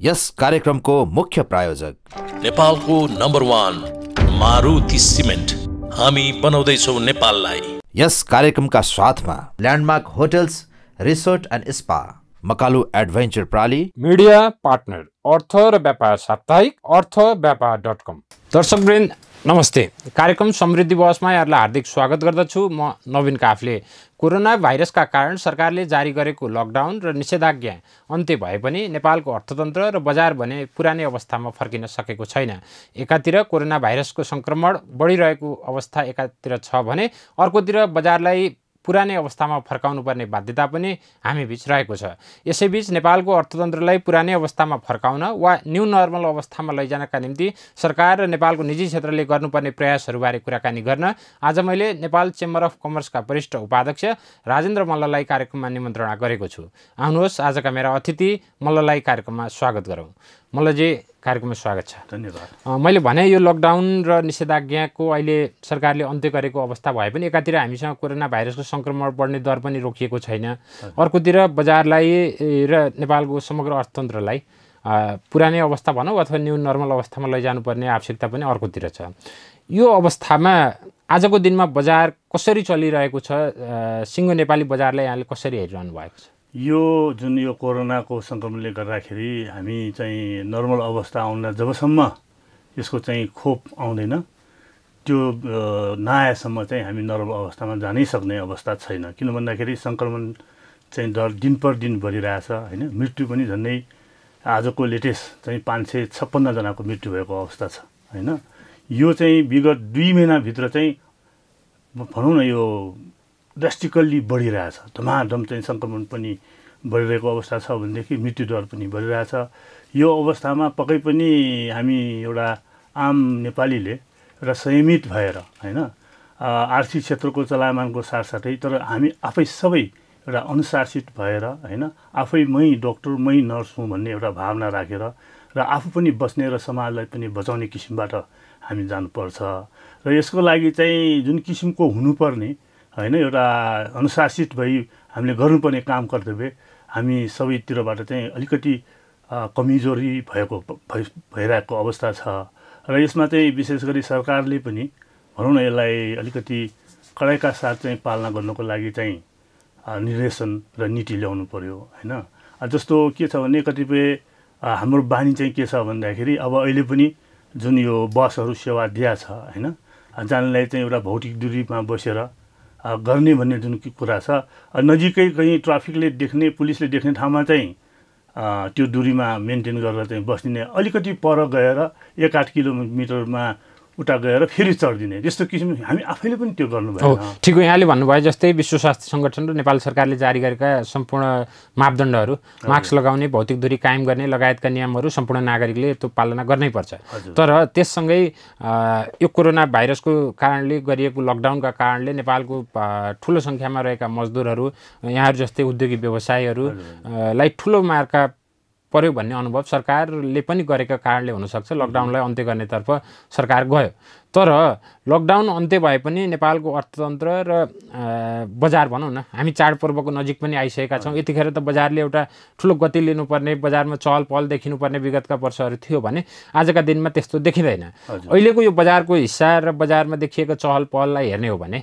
यस कार्यक्रमको मुख्य प्रायोजक नेपालको नम्बर वान मारुति सिमेन्ट हामी बनाउँदैछौँ नेपाललाई यस कार्यक्रमका साथमा landmark hotels, resort and spa Makalu adventure प्राली मिडिया पार्टनर अर्थ र व्यापार साप्ताहिक अर्थ व्यापार डट कम नमस्ते कार्यक्रम समृद्धि बसमा यहाँहरूलाई हार्दिक स्वागत गर्दछु म नवीन काफले कोरोना भाइरसका कारण सरकारले जारी गरेको लकडाउन र निषेधाज्ञा अन्त्य भए पनि नेपालको अर्थतन्त्र र बजार भने पुरानै अवस्थामा फर्किन सकेको छैन एकातिर कोरोना भाइरसको सङ्क्रमण बढिरहेको अवस्था एकातिर छ भने अर्कोतिर बजारलाई पुरानै अवस्थामा फर्काउनुपर्ने बाध्यता पनि हामीबीच रहेको छ यसैबीच नेपालको अर्थतन्त्रलाई पुरानै अवस्थामा फर्काउन वा न्यू नर्मल अवस्थामा लैजानका निम्ति सरकार र नेपालको निजी क्षेत्रले गर्नुपर्ने प्रयासहरूबारे कुराकानी गर्न आज मैले नेपाल चेम्बर अफ कमर्सका वरिष्ठ उपाध्यक्ष राजेन्द्र मल्ललाई कार्यक्रममा निमन्त्रणा गरेको छु आउनुहोस् आजका मेरा अतिथि मल्ललाई कार्यक्रममा स्वागत गरौँ मलाई जे कार्यक्रममा स्वागत छ धन्यवाद मैले भने यो लकडाउन र निषेधाज्ञाको अहिले सरकारले अन्त्य गरेको अवस्था भए पनि एकातिर हामीसँग कोरोना भाइरसको सङ्क्रमण बढ्ने दर पनि रोकिएको छैन अर्कोतिर बजारलाई र नेपालको समग्र अर्थतन्त्रलाई पुरानै अवस्था भनौँ अथवा न्यू नर्मल अवस्थामा लैजानुपर्ने आवश्यकता पनि अर्कोतिर छ यो अवस्थामा आजको दिनमा बजार कसरी चलिरहेको छ सिङ्गो नेपाली बजारलाई यहाँले कसरी हेरिरहनु भएको छ यो जुन यो कोरोनाको सङ्क्रमणले गर्दाखेरि हामी चाहिँ नर्मल अवस्था आउन जबसम्म यसको चाहिँ खोप आउँदैन त्यो नआएसम्म चाहिँ हामी नर्मल अवस्थामा जानै सक्ने अवस्था छैन किन भन्दाखेरि सङ्क्रमण चाहिँ दर दिन पर दिन बढिरहेछ होइन मृत्यु पनि झन्डै आजको लेटेस्ट चाहिँ पाँच सय छप्पन्नजनाको मृत्यु भएको अवस्था छ होइन यो चाहिँ विगत दुई महिनाभित्र चाहिँ भनौँ न यो ड्रास्टिकल्ली बढिरहेछ धमाधम चाहिँ सङ्क्रमण पनि बढिरहेको अवस्था छ भनेदेखि मृत्युदर पनि बढिरहेछ यो अवस्थामा पक्कै पनि हामी एउटा आम नेपालीले र संयमित भएर होइन आर्थिक क्षेत्रको चलायमानको साथसाथै तर हामी आफै सबै एउटा अनुशासित भएर होइन आफै मै डक्टर मै नर्स हुँ भन्ने एउटा भावना राखेर र आफू पनि बस्ने र समाजलाई पनि बचाउने किसिमबाट हामी जानुपर्छ र यसको लागि चाहिँ जुन किसिमको हुनुपर्ने होइन एउटा अनुशासित भई हामीले गर्नुपर्ने काम कर्तव्य हामी सबैतिरबाट चाहिँ अलिकति कमजोरी भएको भइरहेको अवस्था छ र यसमा चाहिँ विशेष गरी सरकारले पनि भनौँ न यसलाई अलिकति कडाइका साथ चाहिँ पालना गर्नुको लागि चाहिँ निर्देशन र नीति ल्याउनु पऱ्यो होइन जस्तो के छ भने कतिपय हाम्रो बानी चाहिँ के छ भन्दाखेरि अब अहिले पनि जुन यो बसहरू सेवा दिया छ होइन जानलाई चाहिँ एउटा भौतिक दूरीमा बसेर गर्ने भन्ने जुन कुरा छ नजिकै कहीँ ट्राफिकले देख्ने पुलिसले देख्ने ठाउँमा चाहिँ त्यो दुरीमा मेन्टेन गरेर चाहिँ बस्ने अलिकति पर गएर एक आठ किलोमिटरमा उता गएर फेरि चढिदिने त्यस्तो किसिम हामी आफैले पनि त्यो गर्नुभयो हो ठिक हो यहाँले भन्नुभयो जस्तै विश्व स्वास्थ्य सङ्गठन र नेपाल सरकारले जारी गरेका सम्पूर्ण मापदण्डहरू मास्क लगाउने भौतिक दूरी कायम गर्ने लगायतका नियमहरू सम्पूर्ण नागरिकले त्यो पालना गर्नै पर्छ तर त्यससँगै यो कोरोना भाइरसको कारणले गरिएको लकडाउनका कारणले नेपालको ठुलो सङ्ख्यामा रहेका मजदुरहरू यहाँहरू जस्तै उद्योगिक व्यवसायीहरूलाई ठुलो मार्का पर्यो भन्ने अनुभव सरकारले पनि गरेका कारणले हुनसक्छ लकडाउनलाई अन्त्य गर्नेतर्फ सरकार गयो तर लकडाउन अन्त्य भए पनि नेपालको अर्थतन्त्र र बजार भनौँ न हामी चाडपर्वको नजिक पनि आइसकेका छौँ यतिखेर त बजारले एउटा ठुलो गति लिनुपर्ने बजारमा चहल पहल देखिनुपर्ने विगतका वर्षहरू थियो भने आजका दिनमा त्यस्तो देखिँदैन अहिलेको यो बजारको हिस्सा र बजारमा देखिएको चहल पहललाई हेर्ने हो भने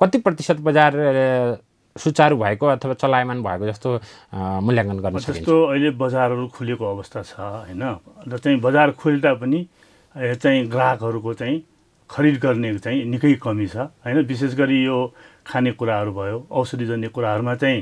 कति प्रतिशत बजार सुचारू भएको अथवा चलायमान भएको जस्तो मूल्याङ्कन गर्न जस्तो अहिले बजारहरू खुलेको अवस्था छ होइन र चाहिँ बजार खुले तापनि चाहिँ ग्राहकहरूको चाहिँ खरिद गर्ने चाहिँ निकै कमी छ होइन विशेष गरी यो खानेकुराहरू भयो औषधिजन्य कुराहरूमा चाहिँ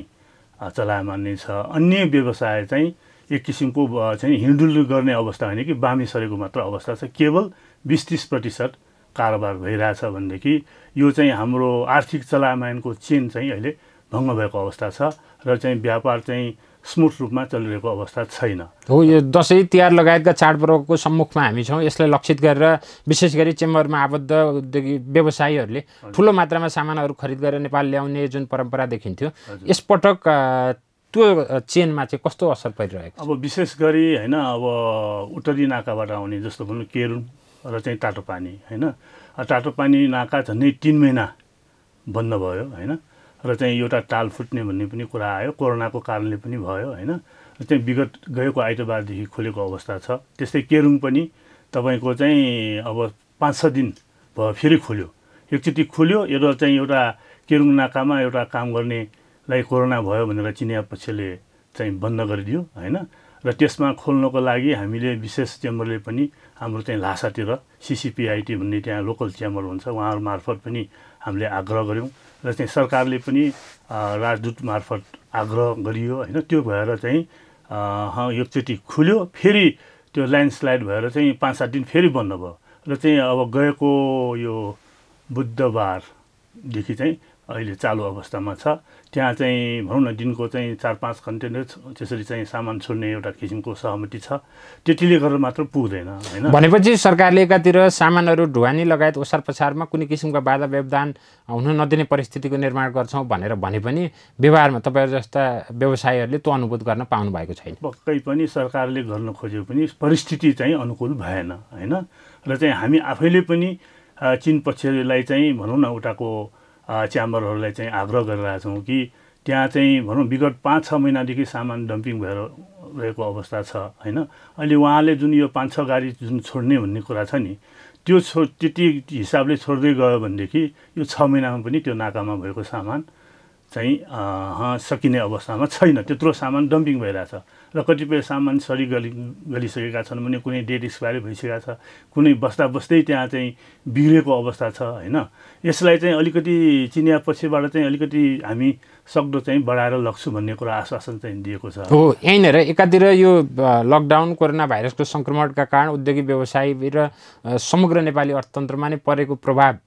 चलायमान नै छ अन्य व्यवसाय चाहिँ एक किसिमको चाहिँ हिँडुल गर्ने अवस्था होइन कि बामी सरेको मात्र अवस्था छ केवल बिस तिस प्रतिशत कारोबार भइरहेछ भनेदेखि यो चाहिँ हाम्रो आर्थिक चलायमानको चेन चाहिँ अहिले भङ्ग भएको अवस्था छ र चाहिँ व्यापार चाहिँ स्मुथ रूपमा चलिरहेको अवस्था छैन हो यो दसैँ तिहार लगायतका चाडपर्वको सम्मुखमा हामी छौँ यसलाई लक्षित गरेर विशेष गरी चेम्बरमा आबद्ध उद्योगी व्यवसायीहरूले ठुलो मात्रामा सामानहरू खरिद गरेर नेपाल ल्याउने जुन परम्परा देखिन्थ्यो यसपटक त्यो चेनमा चाहिँ कस्तो असर परिरहेको अब विशेष गरी होइन अब उत्तरी नाकाबाट आउने जस्तो भनौँ केरुन र चाहिँ तातो पानी होइन तातो पानी नाका झन्डै तिन महिना बन्द भयो होइन र चाहिँ एउटा ताल फुट्ने भन्ने पनि कुरा आयो कोरोनाको कारणले पनि भयो होइन चाहिँ विगत गएको आइतबारदेखि खोलेको अवस्था छ त्यस्तै केरुङ पनि तपाईँको चाहिँ अब पाँच छ दिन भयो फेरि खोल्यो एकचोटि खोल्यो एउटा चाहिँ एउटा केरुङ नाकामा एउटा काम गर्नेलाई कोरोना भयो भनेर चिनिया पक्षले चाहिँ बन्द गरिदियो होइन र त्यसमा खोल्नको लागि हामीले विशेष च्याम्बरले पनि हाम्रो चाहिँ लासातिर सिसिपिआइटी भन्ने त्यहाँ लोकल च्याम्बर हुन्छ उहाँहरू मार्फत पनि हामीले आग्रह गऱ्यौँ र चाहिँ सरकारले पनि राजदूत मार्फत आग्रह गरियो होइन त्यो भएर चाहिँ एकचोटि खुल्यो फेरि त्यो ल्यान्डस्लाइड भएर चाहिँ पाँच सात दिन फेरि बन्द भयो र चाहिँ अब गएको यो बुधबारदेखि चाहिँ अहिले चालु अवस्थामा छ त्यहाँ चाहिँ भनौँ न दिनको चाहिँ चार पाँच कन्टेनर त्यसरी चाहिँ सामान छोड्ने एउटा किसिमको सहमति छ त्यतिले गर्दा मात्र पुग्दैन होइन भनेपछि सरकारले एकातिर सामानहरू ढुवानी लगायत ओसार पसारमा कुनै किसिमको बाधा व्यवधान हुन नदिने परिस्थितिको निर्माण गर्छौँ भनेर भने पनि व्यवहारमा तपाईँहरू जस्ता व्यवसायीहरूले त्यो अनुभूत गर्न पाउनु भएको छैन पक्कै पनि सरकारले गर्न खोज्यो पनि परिस्थिति चाहिँ अनुकूल भएन होइन र चाहिँ हामी आफैले पनि चिन पक्षलाई चाहिँ भनौँ न उताको च्याम्बरहरूलाई चाहिँ आग्रह गरिरहेछौँ कि त्यहाँ चाहिँ भनौँ विगत पाँच छ महिनादेखि सामान डम्पिङ भएर रहेको अवस्था छ होइन अहिले उहाँले जुन यो पाँच छ गाडी जुन छोड्ने भन्ने कुरा छ नि त्यो छो त्यति हिसाबले छोड्दै गयो भनेदेखि यो छ महिनामा पनि त्यो नाकामा भएको सामान चाहिँ सकिने अवस्थामा छैन त्यत्रो सामान डम्पिङ भइरहेछ र कतिपय सामान सरी गलि गलिसकेका छन् भने कुनै डेट एक्सपायर भइसकेका छ कुनै बस्दा बस्दै त्यहाँ चाहिँ बिग्रेको अवस्था छ होइन यसलाई चाहिँ अलिकति चिनिया पक्षबाट चाहिँ अलिकति हामी सक्दो चाहिँ बढाएर लग्छु भन्ने कुरा आश्वासन चाहिँ दिएको छ हो यहीँनिर एकातिर यो लकडाउन कोरोना भाइरसको सङ्क्रमणका कारण उद्योगिक व्यवसाय र समग्र नेपाली अर्थतन्त्रमा नै परेको प्रभाव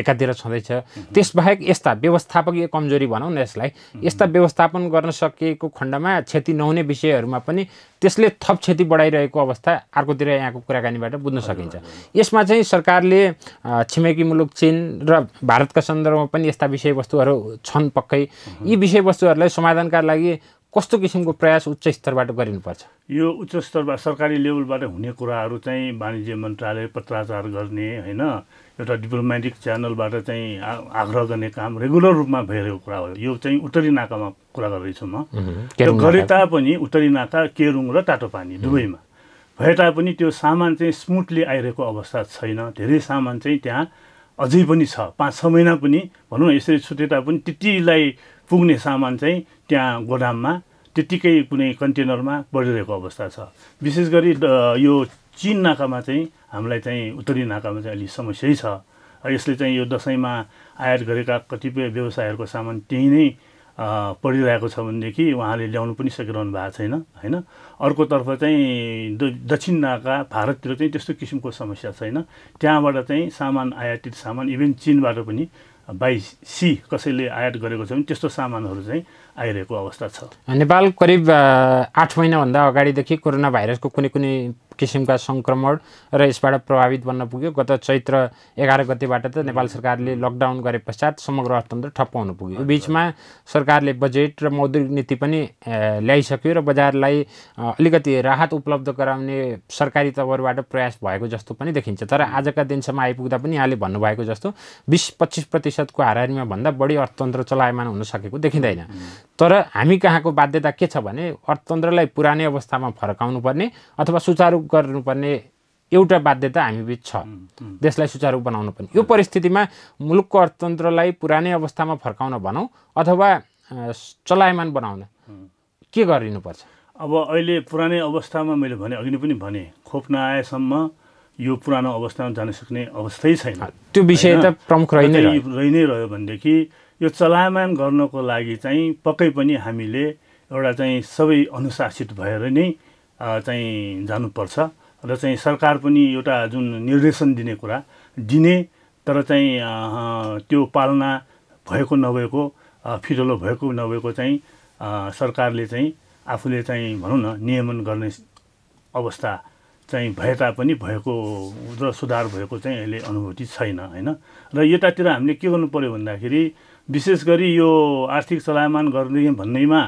एकातिर छँदैछ त्यसबाहेक यस्ता व्यवस्थापकीय कमजोरी भनौँ न यसलाई यस्ता व्यवस्थापन गर्न सकिएको खण्डमा क्षति नहुने विषयहरूमा पनि त्यसले थप क्षति बढाइरहेको अवस्था अर्कोतिर यहाँको कुराकानीबाट बुझ्न सकिन्छ यसमा चाहिँ सरकारले छिमेकी मुलुक चिन र भारतका सन्दर्भमा पनि यस्ता विषयवस्तुहरू छन् पक्कै यी विषयवस्तुहरूलाई समाधानका लागि कस्तो किसिमको प्रयास उच्च स्तरबाट गरिनुपर्छ यो उच्च स्तरबाट सरकारी लेभलबाट हुने कुराहरू चाहिँ वाणिज्य मन्त्रालय पत्राचार गर्ने होइन एउटा डिप्लोमेटिक च्यानलबाट चाहिँ आग्रह गर्ने काम रेगुलर रूपमा भइरहेको कुरा हो यो चाहिँ उत्तरी नाकामा कुरा गर्दैछु म त्यो गरे तापनि उत्तरी नाका केरुङ र तातो पानी दुवैमा भए तापनि त्यो सामान चाहिँ स्मुथली आइरहेको अवस्था छैन धेरै सामान चाहिँ त्यहाँ अझै पनि छ पाँच छ महिना पनि भनौँ न यसरी छुटे तापनि त्यतिलाई पुग्ने सामान चाहिँ त्यहाँ गोदाममा त्यत्तिकै कुनै कन्टेनरमा बढिरहेको अवस्था छ विशेष गरी यो चिन नाकामा चाहिँ हामीलाई चाहिँ उत्तरी नाकामा चाहिँ अलि समस्यै छ र यसले चाहिँ यो दसैँमा आयात गरेका कतिपय व्यवसायहरूको सामान त्यहीँ नै पढिरहेको छ भनेदेखि उहाँले ल्याउनु पनि सकिरहनु भएको छैन होइन अर्कोतर्फ चाहिँ दक्षिण नाका भारततिर चाहिँ त्यस्तो किसिमको समस्या छैन त्यहाँबाट चाहिँ सामान आयातित सामान इभेन चिनबाट पनि बाई सी कसैले आयात गरेको छ भने त्यस्तो सामानहरू चाहिँ आइरहेको अवस्था छ नेपाल करिब आठ महिनाभन्दा अगाडिदेखि कोरोना भाइरसको कुनै कुनै किसिमका सङ्क्रमण र यसबाट प्रभावित बन्न पुग्यो गत चैत्र एघार गतिबाट त नेपाल सरकारले लकडाउन गरे पश्चात समग्र अर्थतन्त्र ठप्प हुन पुग्यो बिचमा सरकारले बजेट र मौद्रिक नीति पनि ल्याइसक्यो र बजारलाई अलिकति राहत उपलब्ध गराउने सरकारी तवरबाट प्रयास भएको जस्तो पनि देखिन्छ तर आजका दिनसम्म आइपुग्दा पनि यहाँले भन्नुभएको जस्तो बिस पच्चिस प्रतिशतको हारिमा भन्दा बढी अर्थतन्त्र चलायमान हुन सकेको देखिँदैन तर हामी कहाँको बाध्यता के छ भने अर्थतन्त्रलाई पुरानै अवस्थामा फर्काउनु पर्ने अथवा सुचारू गर्नुपर्ने एउटा बाध्यता हामीबिच छ देशलाई सुचारू बनाउनु पर्ने यो परिस्थितिमा मुलुकको अर्थतन्त्रलाई पुरानै अवस्थामा फर्काउन भनौँ अथवा चलायमान बनाउन के गरिनुपर्छ अब अहिले पुरानै अवस्थामा मैले भने अघि पनि भने खोप नआएसम्म यो पुरानो अवस्थामा जान सक्ने अवस्थै छैन त्यो विषय त प्रमुख रहि नै रह्यो भनेदेखि यो चलायमान गर्नको लागि चाहिँ पक्कै पनि हामीले एउटा चाहिँ सबै अनुशासित भएर नै चाहिँ जानुपर्छ र चाहिँ सरकार पनि एउटा जुन निर्देशन दिने कुरा दिने तर चाहिँ त्यो पालना भएको नभएको फिटलो भएको नभएको चाहिँ सरकारले चाहिँ आफूले चाहिँ भनौँ न नियमन गर्ने अवस्था चाहिँ भए तापनि भएको र सुधार भएको चाहिँ अहिले अनुभूति छैन होइन र यतातिर हामीले के गर्नु पऱ्यो भन्दाखेरि विशेष गरी यो आर्थिक चलायमान गर्ने भन्नेमा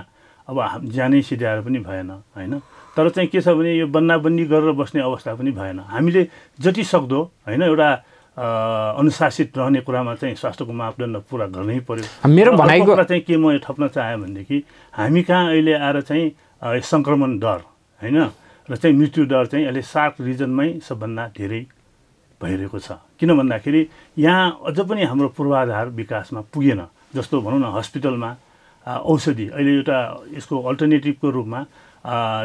अब जानै सिधाएर पनि भएन होइन तर चाहिँ के छ भने यो बन्नाबन्दी गरेर बस्ने अवस्था पनि भएन हामीले जति सक्दो होइन एउटा अनुशासित रहने कुरामा चाहिँ स्वास्थ्यको मापदण्ड पुरा गर्नै पर्यो मेरो भनाइको कुरा चाहिँ के म यो थप्न चाहेँ भनेदेखि हामी कहाँ अहिले आएर चाहिँ सङ्क्रमण दर होइन र चाहिँ मृत्यु दर चाहिँ अहिले सार्क रिजनमै सबभन्दा धेरै भइरहेको छ किन भन्दाखेरि यहाँ अझ पनि हाम्रो पूर्वाधार विकासमा पुगेन जस्तो भनौँ न हस्पिटलमा औषधि अहिले एउटा यसको अल्टरनेटिभको रूपमा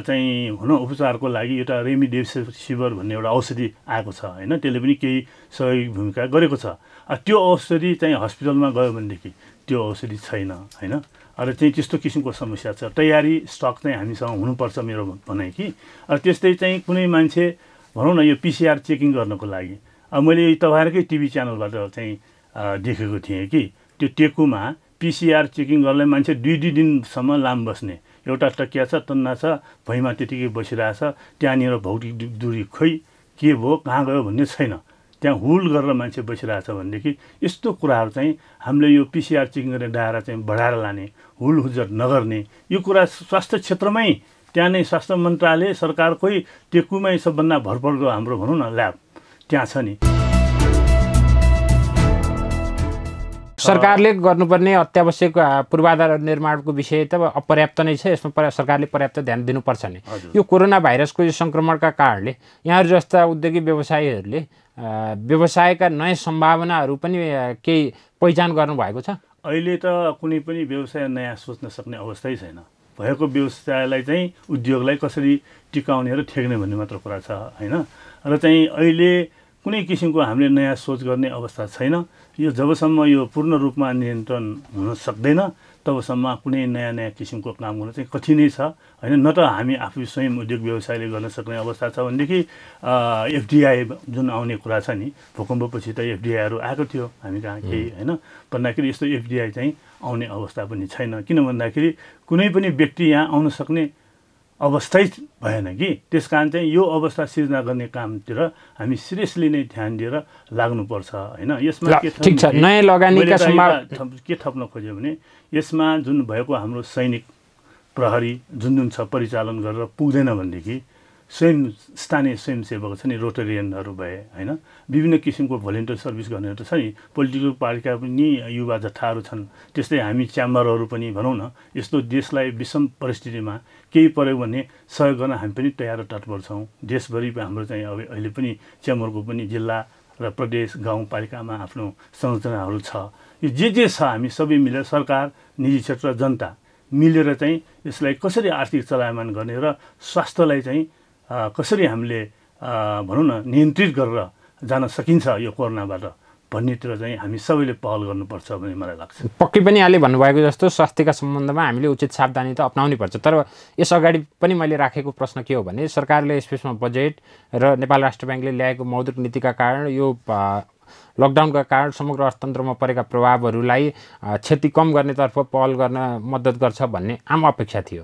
चाहिँ हुन उपचारको लागि एउटा रेमिडेसिभर भन्ने एउटा औषधि आएको छ होइन त्यसले पनि केही सहयोगी भूमिका गरेको छ त्यो औषधि चाहिँ हस्पिटलमा गयो भनेदेखि त्यो औषधि छैन होइन र चाहिँ त्यस्तो किसिमको समस्या छ तयारी स्टक चाहिँ हामीसँग हुनुपर्छ मेरो भनाइ कि र त्यस्तै चाहिँ कुनै मान्छे भनौँ न यो पिसिआर चेकिङ गर्नको लागि अब मैले तपाईँहरूकै टिभी च्यानलबाट चाहिँ देखेको थिएँ कि त्यो टेकुमा पिसिआर चेकिङ गर्नलाई मान्छे दुई दुई दिनसम्म लाम बस्ने एउटा टकिया छ तन्ना छ भैँमा त्यतिकै बसिरहेछ त्यहाँनिर भौतिक दुरी खोइ के भयो कहाँ गयो भन्ने छैन त्यहाँ हुल गरेर मान्छे बसिरहेछ भनेदेखि यस्तो कुराहरू चाहिँ हामीले यो पिसिआर चेकिङ गर्ने डाएर चाहिँ बढाएर लाने हुल हुजर नगर्ने यो कुरा स्वास्थ्य क्षेत्रमै त्यहाँ नै स्वास्थ्य मन्त्रालय सरकारकै टेकुमै सबभन्दा भरपर्दो हाम्रो भनौँ न ल्याब त्यहाँ छ नि सरकारले गर्नुपर्ने अत्यावश्यक पूर्वाधार निर्माणको विषय त अपर्याप्त नै छ यसमा पर्या सरकारले पर्याप्त ध्यान दिनुपर्छ नि यो कोरोना भाइरसको यो सङ्क्रमणका कारणले यहाँहरू जस्ता उद्योगिक व्यवसायीहरूले व्यवसायका नयाँ सम्भावनाहरू पनि केही पहिचान गर्नुभएको छ अहिले त कुनै पनि व्यवसाय नयाँ सोच्न सक्ने अवस्थै छैन भएको व्यवसायलाई चाहिँ उद्योगलाई कसरी टिकाउने र ठेक्ने भन्ने मात्र कुरा छ होइन र चाहिँ अहिले कुनै किसिमको हामीले नयाँ सोच गर्ने अवस्था छैन यो जबसम्म यो पूर्ण रूपमा नियन्त्रण हुन सक्दैन तबसम्म कुनै नयाँ नयाँ किसिमको काम गर्नु चाहिँ कठिनै छ होइन न त हामी आफू स्वयं उद्योग व्यवसायले गर्न सक्ने अवस्था छ भनेदेखि एफडिआई जुन आउने कुरा छ नि भूकम्पपछि त एफडिआईहरू आएको थियो हामी कहाँ केही होइन भन्दाखेरि यस्तो एफडिआई चाहिँ आउने अवस्था पनि छैन किन भन्दाखेरि कुनै पनि व्यक्ति यहाँ आउन सक्ने अवस्थै भएन कि त्यस कारण चाहिँ यो अवस्था सिर्जना गर्ने कामतिर हामी सिरियसली नै ध्यान दिएर लाग्नुपर्छ होइन यसमा के के थप्न खोज्यो भने यसमा जुन भएको हाम्रो सैनिक प्रहरी जुन जुन छ परिचालन गरेर पुग्दैन भनेदेखि स्वयं स्थानीय स्वयंसेवक छ नि रोटरियनहरू भए होइन विभिन्न किसिमको भोलिन्टियर सर्भिस गर्नेहरू त छ नि पोलिटिकल पार्टीका पनि युवा जथाहरू छन् त्यस्तै हामी च्याम्बरहरू पनि भनौँ न यस्तो देशलाई विषम परिस्थितिमा केही पऱ्यो भने सहयोग गर्न हामी पनि तयार तत्पर छौँ देशभरि हाम्रो चाहिँ अब अहिले पनि च्याम्बरको पनि जिल्ला र प्रदेश गाउँपालिकामा आफ्नो संरचनाहरू छ यो जे जे छ हामी सबै मिलेर सरकार निजी क्षेत्र जनता मिलेर चाहिँ यसलाई कसरी आर्थिक चलायमान गर्ने र स्वास्थ्यलाई चाहिँ कसरी हामीले भनौँ न नियन्त्रित गरेर जान सकिन्छ यो कोरोनाबाट भन्नेतिर चाहिँ हामी सबैले पहल गर्नुपर्छ भन्ने मलाई लाग्छ पक्कै पनि अहिले भन्नुभएको जस्तो स्वास्थ्यका सम्बन्धमा हामीले उचित सावधानी त अप्नाउनै पर्छ तर यस अगाडि पनि मैले राखेको प्रश्न के हो भने सरकारले यस बजेट र नेपाल राष्ट्र ब्याङ्कले ल्याएको मौद्रिक नीतिका कारण यो लकडाउनका कारण समग्र अर्थतन्त्रमा परेका प्रभावहरूलाई क्षति कम गर्नेतर्फ पहल गर्न मद्दत गर्छ भन्ने आम अपेक्षा थियो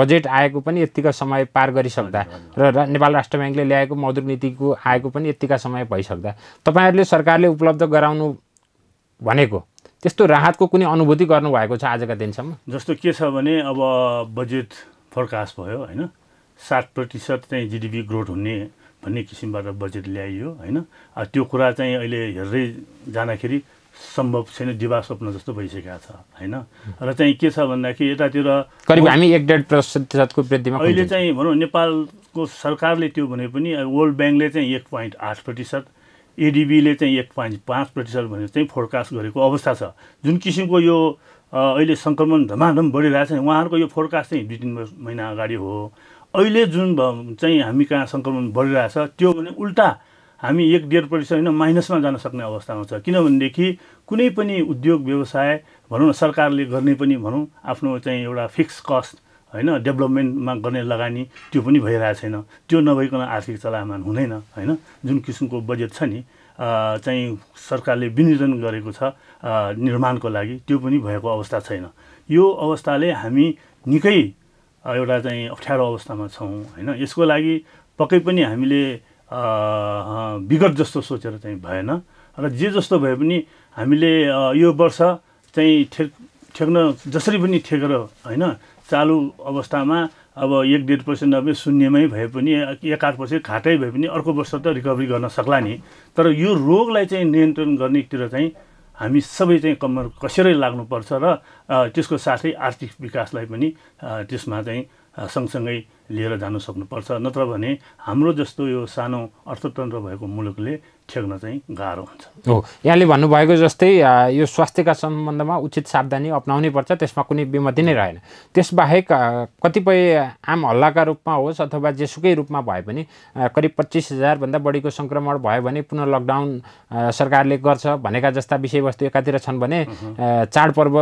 बजेट आएको पनि यत्तिका समय पार गरिसक्दा र नेपाल राष्ट्र ब्याङ्कले ल्याएको मौद्रिक नीतिको आएको पनि यत्तिका समय भइसक्दा तपाईँहरूले सरकारले उपलब्ध गराउनु भनेको त्यस्तो राहतको कुनै अनुभूति गर्नुभएको छ आजका दिनसम्म जस्तो के छ भने अब बजेट फोरकास्ट भयो होइन सात प्रतिशत चाहिँ जिडिपी ग्रोथ हुने भन्ने किसिमबाट बजेट ल्याइयो होइन त्यो कुरा चाहिँ अहिले हेर्दै जाँदाखेरि सम्भव छैन दिवा स्वप्न जस्तो भइसकेको छ होइन र चाहिँ के छ भन्दाखेरि यतातिर करिब हामी एक डेढ प्रतिशतको वृद्धिमा अहिले चाहिँ भनौँ नेपालको सरकारले त्यो भने पनि वर्ल्ड ब्याङ्कले चाहिँ एक पोइन्ट आठ प्रतिशत एडिबीले चाहिँ एक पोइन्ट पाँच प्रतिशत भनेर चाहिँ फोरकास्ट गरेको अवस्था छ जुन किसिमको यो अहिले सङ्क्रमण धमाधम बढिरहेको छ उहाँहरूको यो फोरकास्ट चाहिँ दुई तिन महिना अगाडि हो अहिले जुन चाहिँ हामी कहाँ सङ्क्रमण बढिरहेछ त्यो भने उल्टा हामी एक डेढ प्रतिशत होइन माइनसमा जान सक्ने अवस्था आउँछ किनभनेदेखि कुनै पनि उद्योग व्यवसाय भनौँ न सरकारले गर्ने पनि भनौँ आफ्नो चाहिँ एउटा फिक्स कस्ट होइन डेभलपमेन्टमा गर्ने लगानी त्यो पनि भइरहेको छैन त्यो नभइकन आर्थिक चलामान हुँदैन होइन जुन किसिमको बजेट छ नि चाहिँ सरकारले विनियोजन गरेको छ निर्माणको लागि त्यो पनि भएको अवस्था छैन यो अवस्थाले हामी निकै एउटा चाहिँ अप्ठ्यारो अवस्थामा छौँ होइन यसको लागि पक्कै पनि हामीले विगत जस्तो सोचेर चाहिँ भएन र जे जस्तो भए पनि हामीले यो वर्ष चाहिँ ठेक ठेक्न जसरी पनि ठेकेर होइन चालु अवस्थामा अब एक डेढ पर्सेन्ट नभए शून्यमै भए पनि एक आठ पर्सेन्ट घाटै भए पनि अर्को वर्ष त रिकभरी गर्न सक्ला नि तर यो रोगलाई चाहिँ नियन्त्रण गर्नेतिर चाहिँ हामी सबै चाहिँ कमर कसेरै लाग्नुपर्छ र त्यसको साथै आर्थिक विकासलाई पनि त्यसमा चाहिँ सँगसँगै लिएर जानु सक्नुपर्छ नत्र भने हाम्रो जस्तो यो सानो अर्थतन्त्र भएको मुलुकले छेक्न चाहिँ गाह्रो हुन्छ हो यहाँले भन्नुभएको जस्तै यो स्वास्थ्यका सम्बन्धमा उचित सावधानी अप्नाउनै पर्छ त्यसमा कुनै विमति नै रहेन त्यसबाहेक कतिपय आम हल्लाका रूपमा होस् अथवा जेसुकै रूपमा भए पनि करिब पच्चिस हजारभन्दा बढीको सङ्क्रमण भयो भने पुनः लकडाउन सरकारले गर्छ भनेका जस्ता विषयवस्तु एकातिर छन् भने चाडपर्व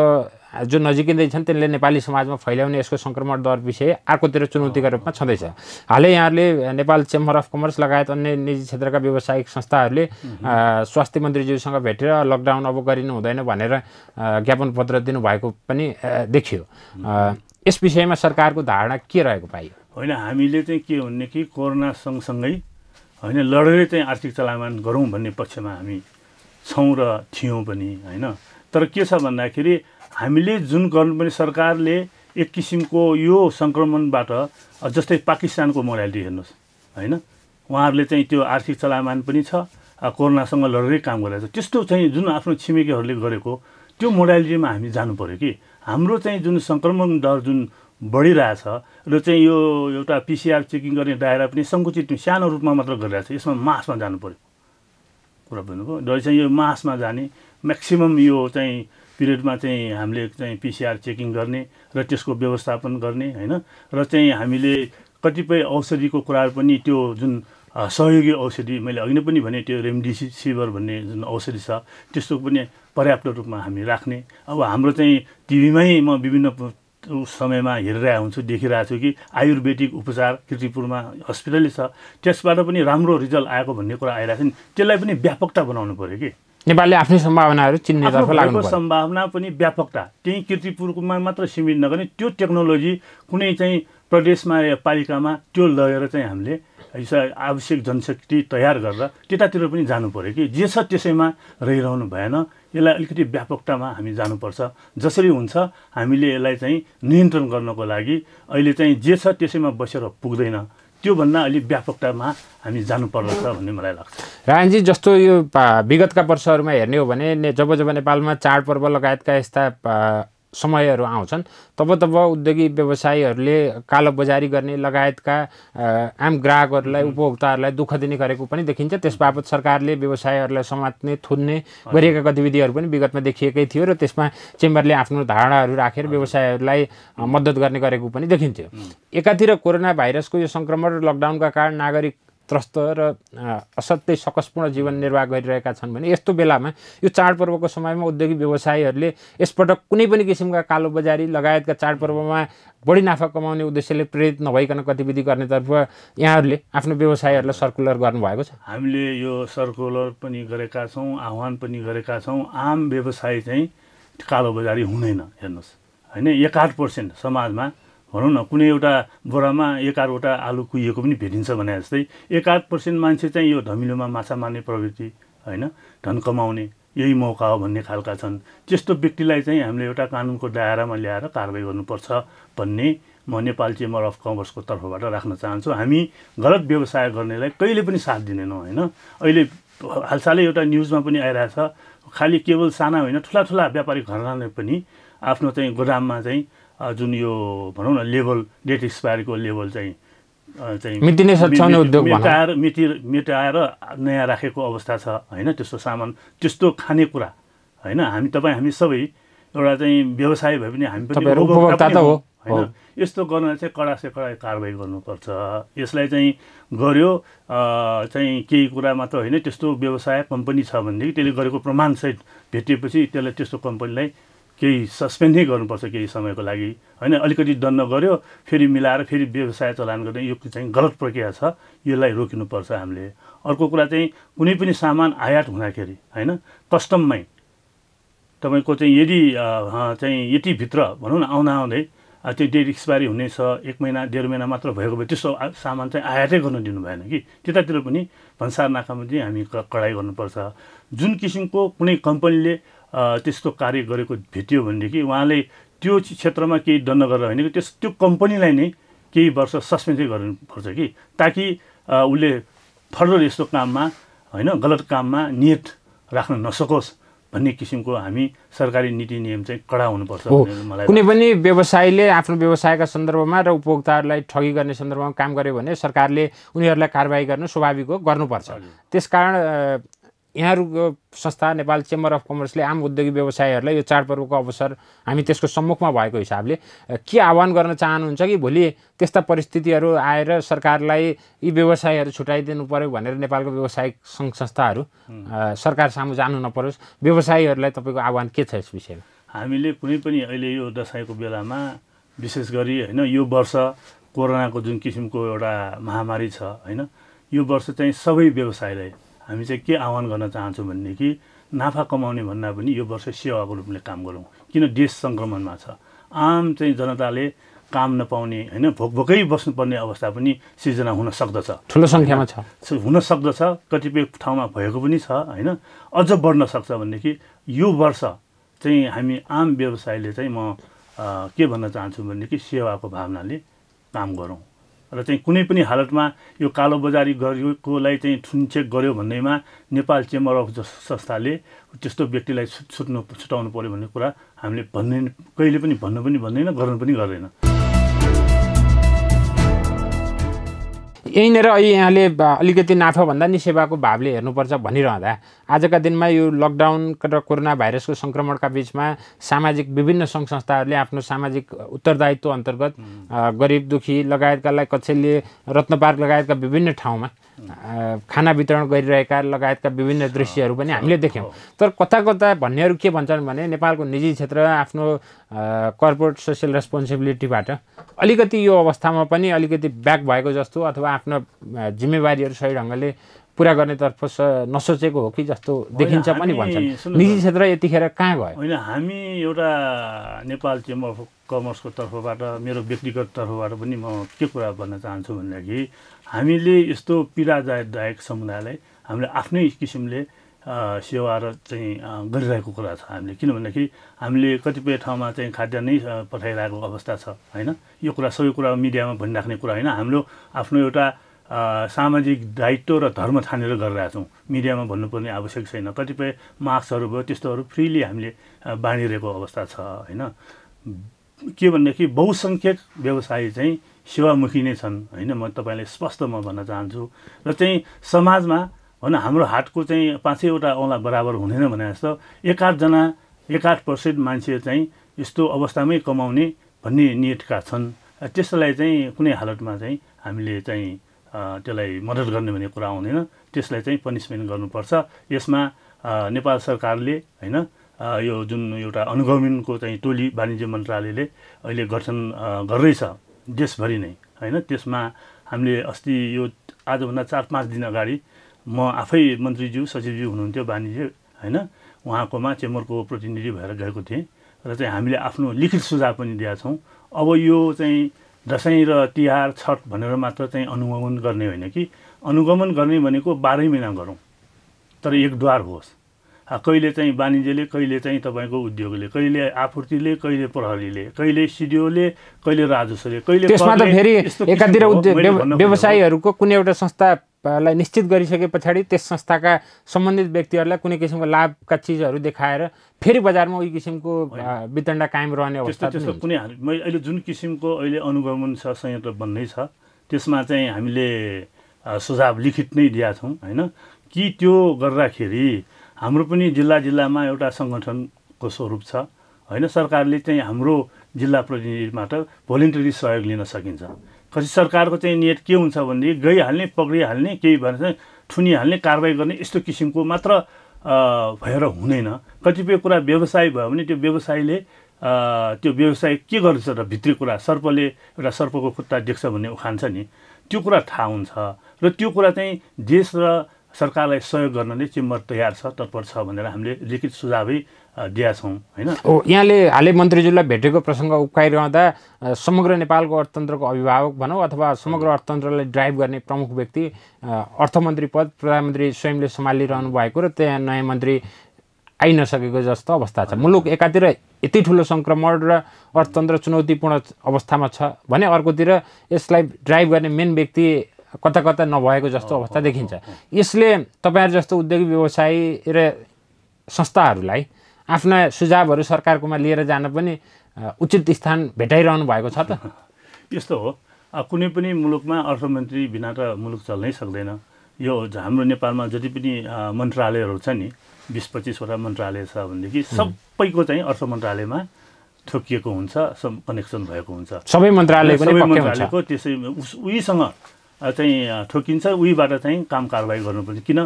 जो नजिकिँदै छन् त्यसले नेपाली समाजमा फैलाउने यसको सङ्क्रमण दर विषय अर्कोतिर चुनौतीको रूपमा छँदैछ हालै यहाँहरूले नेपाल चेम्बर अफ कमर्स लगायत अन्य निजी क्षेत्रका व्यावसायिक संस्थाहरूले स्वास्थ्य मन्त्रीज्यूसँग भेटेर लकडाउन अब गरिनु हुँदैन भनेर ज्ञापन पत्र दिनुभएको पनि देखियो यस विषयमा सरकारको धारणा के रहेको पाइयो होइन हामीले चाहिँ के भन्ने कि कोरोना सँगसँगै होइन लडेरै चाहिँ आर्थिक चलामान गरौँ भन्ने पक्षमा हामी छौँ र थियौँ पनि होइन तर के छ भन्दाखेरि हामीले जुन गर्नुपर्ने सरकारले एक किसिमको यो सङ्क्रमणबाट जस्तै पाकिस्तानको मोरालिटी हेर्नुहोस् होइन उहाँहरूले चाहिँ त्यो आर्थिक चलामान पनि छ कोरोनासँग लडेरै काम गरेर त्यस्तो चाहिँ जुन आफ्नो छिमेकीहरूले गरेको त्यो मोडालिटीमा हामी जानु पऱ्यो कि हाम्रो चाहिँ जुन सङ्क्रमण दर जुन बढिरहेछ र चाहिँ यो एउटा पिसिआर चेकिङ गर्ने दायरा पनि सङ्कुचित सानो रूपमा मात्र गरिरहेछ यसमा मासमा जानु पऱ्यो कुरा भन्नुभयो र चाहिँ यो मासमा जाने म्याक्सिमम् यो चाहिँ पिरियडमा चाहिँ हामीले चाहिँ पिसिआर चेकिङ गर्ने र त्यसको व्यवस्थापन गर्ने होइन र चाहिँ हामीले कतिपय औषधिको कुराहरू पनि त्यो जुन सहयोगी औषधि मैले अघि नै पनि भने त्यो रेमडिसिभर भन्ने जुन औषधि छ त्यस्तो पनि पर्याप्त रूपमा हामी राख्ने अब हाम्रो चाहिँ टिभीमै म विभिन्न समयमा हेरिरहेको हुन्छु देखिरहेको छु कि आयुर्वेदिक उपचार किर्तिपुरमा हस्पिटलै छ त्यसबाट पनि राम्रो रिजल्ट आएको भन्ने कुरा आइरहेको छ नि त्यसलाई पनि व्यापकता बनाउनु पऱ्यो कि नेपालले आफ्नै सम्भावनाहरू चिन्नेतर्फ लाग्नु सम्भावना पनि व्यापकता त्यही किर्तिपुरमा मात्र सीमित नगर्ने त्यो टेक्नोलोजी कुनै चाहिँ प्रदेशमा पालिकामा त्यो लगेर चाहिँ हामीले आवश्यक जनशक्ति तयार गरेर त्यतातिर पनि जानु पऱ्यो कि जे छ त्यसैमा रहिरहनु भएन यसलाई अलिकति व्यापकतामा हामी जानुपर्छ जसरी हुन्छ हामीले यसलाई चाहिँ नियन्त्रण गर्नको लागि अहिले चाहिँ जे छ त्यसैमा बसेर पुग्दैन त्योभन्दा अलिक व्यापकतामा हामी जानुपर्दछ भन्ने मलाई लाग्छ रायनजी जस्तो यो विगतका वर्षहरूमा हेर्ने हो भने जब जब नेपालमा चाडपर्व लगायतका यस्ता समयहरू आउँछन् तब तब उद्योगिक व्यवसायीहरूले कालो बजारी गर्ने लगायतका आम ग्राहकहरूलाई उपभोक्ताहरूलाई दुःख दिने गरेको पनि देखिन्छ त्यस बापत सरकारले व्यवसायहरूलाई समात्ने थुन्ने गरिएका गतिविधिहरू पनि विगतमा देखिएकै थियो र त्यसमा चेम्बरले आफ्नो धारणाहरू राखेर व्यवसायहरूलाई मद्दत गर्ने गरेको पनि देखिन्थ्यो एकातिर कोरोना भाइरसको यो सङ्क्रमण र लकडाउनका कारण नागरिक त्रस्त र असाध्यै सकसपूर्ण जीवन निर्वाह गरिरहेका छन् भने यस्तो बेलामा यो चाडपर्वको समयमा औद्योगिक व्यवसायीहरूले यसपटक कुनै पनि किसिमका कालो बजारी लगायतका चाडपर्वमा बढी नाफा कमाउने उद्देश्यले प्रेरित नभइकन गतिविधि गर्नेतर्फ यहाँहरूले आफ्नो व्यवसायहरूलाई सर्कुलर गर्नुभएको छ हामीले यो सर्कुलर पनि गरेका छौँ आह्वान पनि गरेका छौँ आम व्यवसाय चाहिँ कालो बजारी हुँदैन हेर्नुहोस् होइन एकाध पर्सेन्ट समाजमा भनौँ न कुनै एउटा बोरामा एकाधवटा आलु कुहिएको पनि भेटिन्छ भने जस्तै एकाध पर्सेन्ट मान्छे चाहिँ यो धमिलोमा माछा मार्ने प्रवृत्ति होइन धन कमाउने यही मौका हो भन्ने खालका छन् त्यस्तो व्यक्तिलाई चाहिँ हामीले एउटा कानुनको दायरामा ल्याएर कारवाही गर्नुपर्छ भन्ने म नेपाल चेम्बर अफ कमर्सको तर्फबाट राख्न चाहन्छु हामी गलत व्यवसाय गर्नेलाई कहिले पनि साथ दिँदैनौँ होइन अहिले हालसालै एउटा न्युजमा पनि आइरहेछ खालि केवल साना होइन ठुला ठुला व्यापारी घरनाले पनि आफ्नो चाहिँ गोदाममा चाहिँ जुन यो भनौँ न लेभल डेट एक्सपायरको लेभल चाहिँ नै सक्छन् उद्योग मेटाएर मेटि मेटाएर नयाँ राखेको अवस्था छ होइन त्यस्तो सामान त्यस्तो खानेकुरा होइन हामी तपाईँ हामी सबै एउटा चाहिँ व्यवसाय भए पनि हामी पनि उपभोक्ता त हो होइन यस्तो गर्न चाहिँ कडा से कडा कारवाही गर्नुपर्छ यसलाई चाहिँ गऱ्यो चाहिँ केही कुरा मात्र होइन त्यस्तो व्यवसाय कम्पनी छ भनेदेखि त्यसले गरेको प्रमाणसहित भेटिएपछि त्यसलाई त्यस्तो कम्पनीलाई केही नै गर्नुपर्छ केही समयको लागि होइन अलिकति दण्ड गऱ्यो फेरि मिलाएर फेरि व्यवसाय चलान गर्ने यो चाहिँ गलत प्रक्रिया छ यसलाई रोकिनुपर्छ हामीले अर्को कुरा चाहिँ कुनै पनि सामान आयात हुँदाखेरि होइन कस्टममै तपाईँको चाहिँ यदि चाहिँ यतिभित्र भनौँ न आउँदा आउँदै त्यो डेट एक्सपायरी हुनेछ एक महिना डेढ महिना मात्र भएको भए त्यस्तो सामान चाहिँ आयातै गर्न दिनु भएन कि त्यतातिर पनि भन्सार नाकामा चाहिँ हामी कडाइ गर्नुपर्छ जुन किसिमको कुनै कम्पनीले त्यस्तो कार्य गरेको भेटियो भनेदेखि उहाँले त्यो क्षेत्रमा केही दण्ड गरेर होइन कि त्यस त्यो कम्पनीलाई नै केही वर्ष सस्पेन्सै गर्नुपर्छ कि ताकि उसले फर्दर यस्तो काममा होइन गलत काममा नियत राख्न नसकोस् भन्ने किसिमको हामी सरकारी नीति नियम चाहिँ कडा हुनुपर्छ मलाई कुनै पनि व्यवसायीले आफ्नो व्यवसायका सन्दर्भमा र उपभोक्ताहरूलाई ठगी गर्ने सन्दर्भमा काम गर्यो भने सरकारले उनीहरूलाई कारवाही गर्नु स्वाभाविक हो गर्नुपर्छ त्यसकारण यहाँहरूको संस्था नेपाल चेम्बर अफ कमर्सले आम उद्योगिक व्यवसायीहरूलाई यो चाडपर्वको अवसर हामी त्यसको सम्मुखमा भएको हिसाबले के आह्वान गर्न चाहनुहुन्छ कि भोलि त्यस्ता परिस्थितिहरू आएर सरकारलाई यी व्यवसायहरू छुट्याइदिनु पऱ्यो भनेर नेपालको व्यवसायिक सङ्घ संस्थाहरू सरकार सामु जानु नपरोस् व्यवसायीहरूलाई तपाईँको आह्वान के छ यस विषयमा हामीले कुनै पनि अहिले यो दसैँको बेलामा विशेष गरी होइन यो वर्ष कोरोनाको जुन किसिमको एउटा महामारी छ होइन यो वर्ष चाहिँ सबै व्यवसायलाई हामी चाहिँ के आह्वान गर्न चाहन्छौँ भनेदेखि नाफा कमाउने भन्दा पनि यो वर्ष सेवाको रूपले काम गरौँ किन देश सङ्क्रमणमा छ आम चाहिँ जनताले काम नपाउने होइन भोक भोकै बस्नुपर्ने अवस्था पनि सिर्जना हुन सक्दछ ठुलो सङ्ख्यामा छ हुन सक्दछ कतिपय ठाउँमा भएको पनि छ होइन अझ बढ्न सक्छ भनेदेखि यो वर्ष चाहिँ हामी आम व्यवसायले चाहिँ म के भन्न चाहन्छु भनेदेखि सेवाको भावनाले काम गरौँ र चाहिँ कुनै पनि हालतमा यो कालोबजारी गरेकोलाई चाहिँ थुनछेक गर्यो भन्नेमा नेपाल चेम्बर अफ संस्थाले त्यस्तो व्यक्तिलाई छुट्नु छुटाउनु पऱ्यो भन्ने कुरा हामीले भन्ने कहिले पनि भन्नु पनि भन्दैन गर्नु पनि गर्दैन यहीँनिर यहाँले अलिकति नाफाभन्दा नि सेवाको भावले हेर्नुपर्छ भनिरहँदा आजका दिनमा यो लकडाउन र कोरोना भाइरसको सङ्क्रमणका बिचमा सामाजिक विभिन्न सङ्घ संस्थाहरूले आफ्नो सामाजिक उत्तरदायित्व अन्तर्गत गरिब दुखी लगायतकालाई कक्षले रत्न पार्क लगायतका विभिन्न ठाउँमा खाना वितरण गरिरहेका लगायतका विभिन्न दृश्यहरू पनि हामीले देख्यौँ तर कता कता भन्नेहरू के भन्छन् भने नेपालको निजी क्षेत्र आफ्नो कर्पोरेट सोसियल रेस्पोन्सिबिलिटीबाट अलिकति यो अवस्थामा पनि अलिकति ब्याक भएको जस्तो अथवा आफ्नो जिम्मेवारीहरू सही ढङ्गले पुरा गर्नेतर्फ नसोचेको हो कि जस्तो देखिन्छ पनि भन्छन् निजी क्षेत्र यतिखेर कहाँ गयो होइन हामी एउटा नेपाल चेम्बर अफ कमर्सको तर्फबाट मेरो व्यक्तिगत तर्फबाट पनि म के कुरा भन्न चाहन्छु भनेदेखि हामीले यस्तो पीडादायक समुदायलाई हामीले आफ्नै किसिमले सेवा र चाहिँ गरिरहेको कुरा छ हामीले किन भन्दाखेरि हामीले कतिपय ठाउँमा चाहिँ खाद्य नै पठाइरहेको अवस्था छ होइन यो कुरा सबै कुरा मिडियामा भनिराख्ने कुरा होइन हाम्रो आफ्नो एउटा सामाजिक दायित्व र धर्म छानेर छौँ मिडियामा भन्नुपर्ने आवश्यक छैन कतिपय मार्क्सहरू भयो त्यस्तोहरू फ्रिली हामीले बाँडिरहेको अवस्था छ होइन के भनेदेखि बहुसङ्ख्यक व्यवसायी चाहिँ सेवामुखी नै छन् होइन म तपाईँलाई स्पष्ट म भन्न चाहन्छु र चाहिँ समाजमा होइन हाम्रो हाटको चाहिँ पाँचैवटा औँला बराबर हुँदैन भने जस्तो एक आठजना एक आठ पर्सेन्ट मान्छे चाहिँ यस्तो अवस्थामै कमाउने भन्ने नियतका छन् त्यसलाई चाहिँ कुनै हालतमा चाहिँ हामीले चाहिँ त्यसलाई मद्दत गर्ने भन्ने कुरा आउँदैन त्यसलाई चाहिँ पनिसमेन्ट गर्नुपर्छ यसमा नेपाल सरकारले होइन यो जुन एउटा अनुगमनको चाहिँ टोली वाणिज्य मन्त्रालयले अहिले गठन गर्दैछ देशभरि नै होइन त्यसमा हामीले अस्ति यो आजभन्दा चार पाँच दिन अगाडि म आफै मन्त्रीज्यू सचिवज्यू हुनुहुन्थ्यो वाणिज्य होइन उहाँकोमा चेम्बरको प्रतिनिधि भएर गएको थिएँ र चाहिँ हामीले आफ्नो लिखित सुझाव पनि दिएका छौँ अब यो चाहिँ दसैँ र तिहार छठ भनेर मात्र चाहिँ अनुगमन गर्ने होइन कि अनुगमन गर्ने भनेको बाह्रै महिना गरौँ तर एकद्वार होस् कहिले चाहिँ वाणिज्यले कहिले चाहिँ तपाईँको उद्योगले कहिले आपूर्तिले कहिले प्रहरीले कहिले सिडिओले कहिले राजस्वले कहिले त्यसमा त फेरि एकातिर व्यवसायीहरूको कुनै एउटा संस्था लाई निश्चित गरिसके पछाडि त्यस संस्थाका सम्बन्धित व्यक्तिहरूलाई कुनै किसिमको लाभका चिजहरू देखाएर फेरि बजारमा उही किसिमको वितण्डा कायम रहने अवस्था त्यस्तो कुनै मैले अहिले जुन किसिमको अहिले अनुगमन छ संयन्त्र बन्दै छ त्यसमा चाहिँ हामीले सुझाव लिखित नै दिएका छौँ होइन कि त्यो गर्दाखेरि हाम्रो पनि जिल्ला जिल्लामा एउटा सङ्गठनको स्वरूप छ होइन सरकारले चाहिँ हाम्रो जिल्ला प्रतिनिधिबाट भोलिन्टरी सहयोग लिन सकिन्छ खास सरकारको चाहिँ नेट के हुन्छ भनेदेखि गइहाल्ने पक्रिहाल्ने केही भएर चाहिँ ठुनिहाल्ने कारवाही गर्ने यस्तो किसिमको मात्र भएर हुँदैन कतिपय कुरा व्यवसाय भयो भने त्यो व्यवसायले त्यो व्यवसाय के गर्छ र भित्री कुरा सर्पले एउटा सर्पको खुट्टा देख्छ भन्ने उखान्छ नि त्यो कुरा थाहा हुन्छ र त्यो कुरा चाहिँ देश र सरकारलाई सहयोग गर्नले म तयार छ तत्पर छ भनेर हामीले लिखित सुझावै दिया छौँ होइन यहाँले हालै मन्त्रीज्यूलाई भेटेको प्रसङ्ग उक्काइरहँदा समग्र नेपालको अर्थतन्त्रको अभिभावक भनौँ अथवा समग्र अर्थतन्त्रलाई ड्राइभ गर्ने प्रमुख व्यक्ति अर्थमन्त्री पद प्रधानमन्त्री स्वयंले सम्हालिरहनु भएको र त्यहाँ नयाँ मन्त्री आइ नसकेको जस्तो अवस्था छ मुलुक एकातिर यति ठुलो सङ्क्रमण र अर्थतन्त्र चुनौतीपूर्ण अवस्थामा छ भने अर्कोतिर यसलाई ड्राइभ गर्ने मेन व्यक्ति कता कता नभएको जस्तो अवस्था देखिन्छ यसले तपाईँहरू जस्तो उद्योग व्यवसायी र संस्थाहरूलाई आफ्ना सुझावहरू सरकारकोमा लिएर जान पनि उचित स्थान भेटाइरहनु भएको छ त यस्तो हो कुनै पनि मुलुकमा अर्थमन्त्री बिना त मुलुक चल्नै सक्दैन यो हाम्रो नेपालमा जति पनि मन्त्रालयहरू छ नि बिस पच्चिसवटा मन्त्रालय छ भनेदेखि सबैको चाहिँ अर्थ मन्त्रालयमा ठोकिएको हुन्छ सब कनेक्सन भएको हुन्छ सबै मन्त्रालय सबै मन्त्रालयको त्यसै उहीसँग चाहिँ ठोकिन्छ उहीबाट चाहिँ काम कारवाही गर्नुपर्छ किन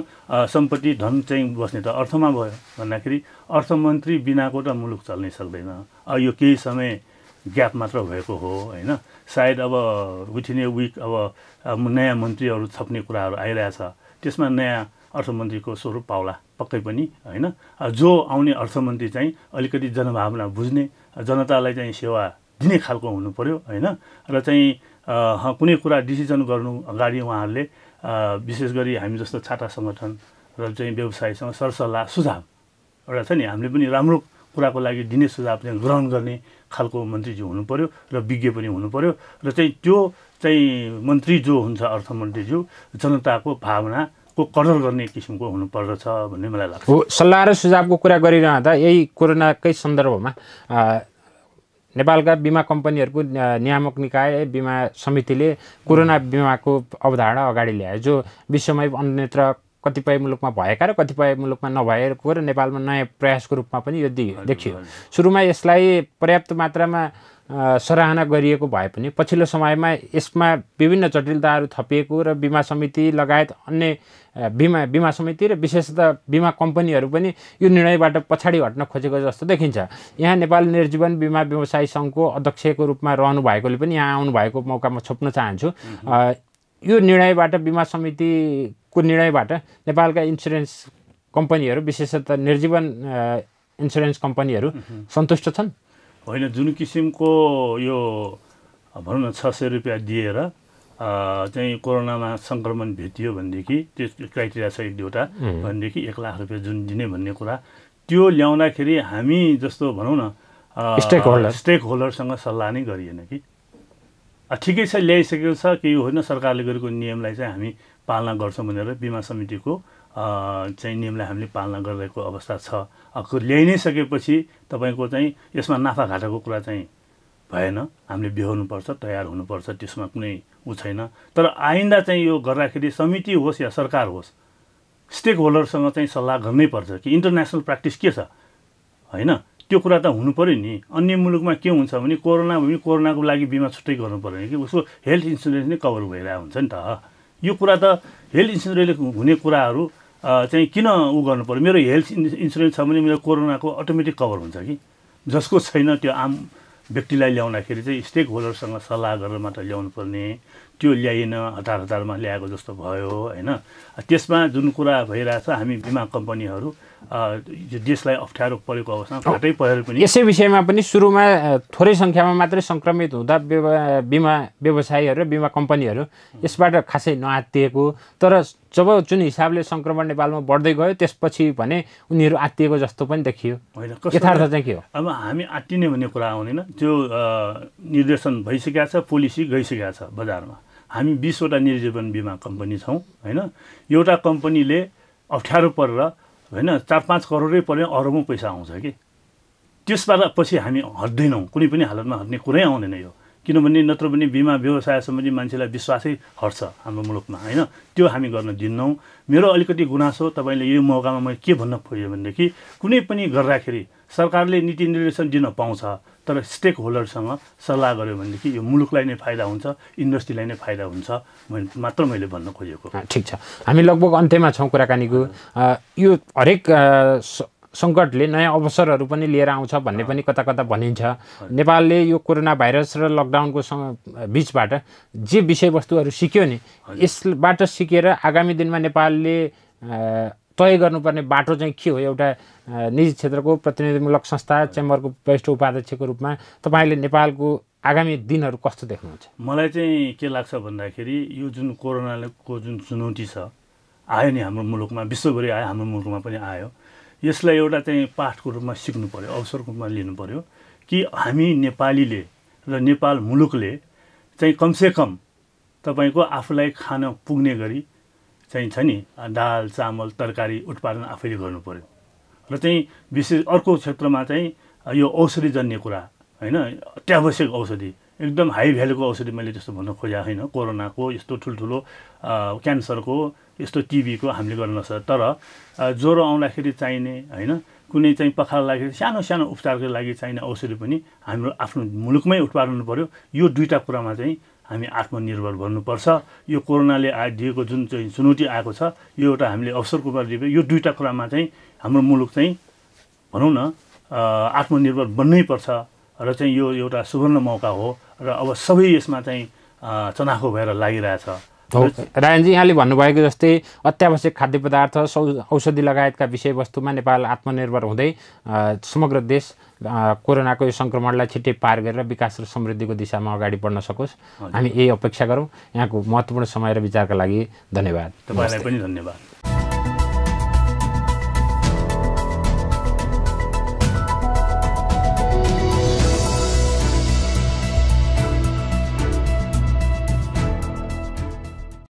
सम्पत्ति धन चाहिँ बस्ने त अर्थमा भयो भन्दाखेरि अर्थमन्त्री बिनाको त मुलुक चल्नै सक्दैन यो केही समय ग्याप मात्र भएको हो होइन सायद अब विथिन ए विक अब नयाँ मन्त्रीहरू थप्ने कुराहरू आइरहेछ त्यसमा नयाँ अर्थमन्त्रीको स्वरूप पाउला पक्कै पनि होइन जो आउने अर्थमन्त्री चाहिँ अलिकति जनभावना बुझ्ने जनतालाई चाहिँ सेवा दिने खालको हुनु पऱ्यो होइन र चाहिँ कुनै कुरा डिसिजन गर्नु अगाडि उहाँहरूले विशेष गरी हामी जस्तो छाता सङ्गठन र चाहिँ व्यवसायसँग सरसल्लाह सुझाव एउटा छ नि हामीले पनि राम्रो कुराको लागि दिने सुझाव चाहिँ ग्रहण गर्ने खालको मन्त्रीज्यू हुनु पऱ्यो र विज्ञ पनि हुनु पऱ्यो र चाहिँ त्यो चाहिँ मन्त्री जो हुन्छ अर्थमन्त्रीज्यू जनताको भावनाको कदर गर्ने किसिमको हुनुपर्दछ भन्ने मलाई लाग्छ हो सल्लाह र सुझावको कुरा गरिरहँदा यही कोरोनाकै सन्दर्भमा नेपालका बिमा कम्पनीहरूको नियामक निकाय बिमा समितिले कोरोना बिमाको अवधारणा अगाडि ल्यायो जो विश्वमै अन्यत्र कतिपय मुलुकमा भएका र कतिपय मुलुकमा नभएको र नेपालमा नयाँ प्रयासको रूपमा पनि यो देखियो सुरुमा यसलाई पर्याप्त मात्रामा सराहना गरिएको भए पनि पछिल्लो समयमा यसमा विभिन्न जटिलताहरू थपिएको र बिमा समिति लगायत अन्य बिमा बिमा समिति र विशेषतः बिमा कम्पनीहरू पनि यो निर्णयबाट पछाडि हट्न खोजेको जस्तो देखिन्छ यहाँ नेपाल निर्जीवन बिमा व्यवसाय सङ्घको अध्यक्षको रूपमा रहनु भएकोले पनि यहाँ आउनुभएको मौका म छोप्न चाहन्छु यो निर्णयबाट बिमा समितिको निर्णयबाट नेपालका इन्सुरेन्स कम्पनीहरू विशेषतः निर्जीवन इन्सुरेन्स कम्पनीहरू सन्तुष्ट छन् होइन जुन किसिमको यो भनौँ न छ सय रुपियाँ दिएर चाहिँ कोरोनामा सङ्क्रमण भेटियो भनेदेखि त्यो क्राइटेरिया छ एक दुईवटा भनेदेखि एक लाख रुपियाँ जुन दिने भन्ने कुरा त्यो ल्याउँदाखेरि हामी जस्तो भनौँ न स्टेक होल्डर स्टेक होल्डरसँग सल्लाह नै गरिएन कि ठिकै छ ल्याइसकेको छ केही होइन सरकारले गरेको नियमलाई चाहिँ हामी पालना गर्छौँ भनेर बिमा समितिको चाहिँ नियमलाई हामीले पालना गरिरहेको अवस्था छ अर्को ल्याइ नै सकेपछि तपाईँको चाहिँ यसमा नाफाघाटाको कुरा चाहिँ भएन हामीले बिहोर्नुपर्छ तयार हुनुपर्छ त्यसमा कुनै ऊ छैन तर आइन्दा चाहिँ यो गर्दाखेरि समिति होस् या सरकार होस् स्टेक होल्डरसँग चाहिँ सल्लाह गर्नै पर्छ कि इन्टरनेसनल प्र्याक्टिस के छ होइन त्यो कुरा त हुनु पऱ्यो नि अन्य मुलुकमा के हुन्छ भने कोरोना भने कोरोनाको लागि बिमा छुट्टै गर्नु पऱ्यो कि उसको हेल्थ इन्सुरेन्स नै कभर भइरहेको हुन्छ नि त यो कुरा त हेल्थ इन्सुरेन्सले हुने कुराहरू चाहिँ किन उ गर्नु पऱ्यो मेरो हेल्थ इन्सुरेन्स छ भने मेरो कोरोनाको अटोमेटिक कभर हुन्छ कि जसको छैन त्यो आम व्यक्तिलाई ल्याउँदाखेरि चाहिँ स्टेक होल्डरसँग सल्लाह गरेर मात्र ल्याउनु पर्ने त्यो ल्याइएन हतार हतारमा ल्याएको जस्तो भयो होइन त्यसमा जुन कुरा भइरहेछ हामी बिमा कम्पनीहरू देशलाई अप्ठ्यारो परेको अवस्थामा घाटै परेर पनि यसै विषयमा पनि सुरुमा थोरै सङ्ख्यामा मात्रै सङ्क्रमित हुँदा बिमा व्यवसायीहरू बिमा कम्पनीहरू यसबाट खासै नआत्तिएको तर जब जुन हिसाबले सङ्क्रमण नेपालमा बढ्दै गयो त्यसपछि भने उनीहरू आत्तिएको जस्तो पनि देखियो होइन यथार्थ चाहिँ के हो अब हामी आत्तिने भन्ने कुरा आउँदैन त्यो निर्देशन भइसकेको छ पोलिसी गइसकेको छ बजारमा हामी बिसवटा निर्जीवन बिमा कम्पनी छौँ होइन एउटा कम्पनीले अप्ठ्यारो परेर होइन चार पाँच करोडै पऱ्यो अरबौँ पैसा आउँछ कि त्यसबाट पछि हामी हट्दैनौँ कुनै पनि हालतमा हट्ने कुरै आउँदैन यो किनभने नत्र पनि बिमा व्यवसाय सम्बन्धी मान्छेलाई विश्वासै हट्छ हाम्रो मुलुकमा होइन त्यो हामी गर्न दिन्नौँ मेरो अलिकति गुनासो तपाईँले यो मौकामा मैले के भन्न खोजेँ भनेदेखि कुनै पनि गर्दाखेरि सरकारले नीति निर्देशन दिन पाउँछ तर स्टेक होल्डरसँग सल्लाह गऱ्यो भनेदेखि यो मुलुकलाई नै फाइदा हुन्छ इन्डस्ट्रीलाई नै फाइदा हुन्छ मात्र मैले भन्न खोजेको ठिक छ हामी लगभग अन्त्यमा छौँ कुराकानीको यो हरेक सङ्कटले नयाँ अवसरहरू पनि लिएर आउँछ भन्ने पनि कता कता भनिन्छ नेपालले यो कोरोना भाइरस र लकडाउनको बिचबाट जे विषयवस्तुहरू सिक्यो नि यसबाट सिकेर आगामी दिनमा नेपालले तय गर्नुपर्ने बाटो चाहिँ के हो एउटा निजी क्षेत्रको प्रतिनिधिमूलक संस्था चेम्बरको वरिष्ठ उपाध्यक्षको रूपमा तपाईँले नेपालको आगामी दिनहरू कस्तो देख्नुहुन्छ मलाई चाहिँ के लाग्छ भन्दाखेरि यो जुन कोरोनाको जुन चुनौती छ आयो नि हाम्रो मुलुकमा विश्वभरि आयो हाम्रो मुलुकमा पनि आयो यसलाई एउटा चाहिँ पाठको रूपमा सिक्नु पऱ्यो अवसरको रूपमा लिनु पऱ्यो कि हामी नेपालीले र नेपाल मुलुकले चाहिँ कमसेकम तपाईँको आफूलाई खान पुग्ने गरी चाहिँ छ नि दाल चामल तरकारी उत्पादन आफैले गर्नु पऱ्यो र चाहिँ विशेष अर्को क्षेत्रमा चाहिँ यो जन्ने कुरा होइन अत्यावश्यक औषधि एकदम हाई भ्यालुको औषधि मैले त्यस्तो भन्न खोजेको होइन कोरोनाको यस्तो ठुल्ठुलो क्यान्सरको यस्तो टिबीको हामीले गर्न सक्छ तर ज्वरो आउँदाखेरि चाहिने होइन कुनै चाहिँ पखाल लाग्दाखेरि सानो सानो उपचारको लागि चाहिने औषधि पनि हाम्रो आफ्नो मुलुकमै उत्पादन पऱ्यो यो दुईवटा कुरामा चाहिँ हामी आत्मनिर्भर भन्नुपर्छ यो कोरोनाले आ दिएको जुन चाहिँ चुनौती आएको छ यो एउटा हामीले अवसरको रूपमा लिएको यो दुईवटा कुरामा चाहिँ हाम्रो मुलुक चाहिँ भनौँ न आत्मनिर्भर बन्नै पर्छ र चाहिँ यो एउटा सुवर्ण मौका हो र अब सबै यसमा चाहिँ चनाखो भएर लागिरहेछ रायनजी यहाँले भन्नुभएको जस्तै अत्यावश्यक खाद्य पदार्थ औषधि लगायतका विषयवस्तुमा नेपाल आत्मनिर्भर हुँदै समग्र देश कोरोनाको यो सङ्क्रमणलाई छिट्टै पार गरेर विकास र समृद्धिको दिशामा अगाडि बढ्न सकोस् हामी यही अपेक्षा गरौँ यहाँको महत्त्वपूर्ण समय र विचारका लागि धन्यवाद तपाईँलाई पनि धन्यवाद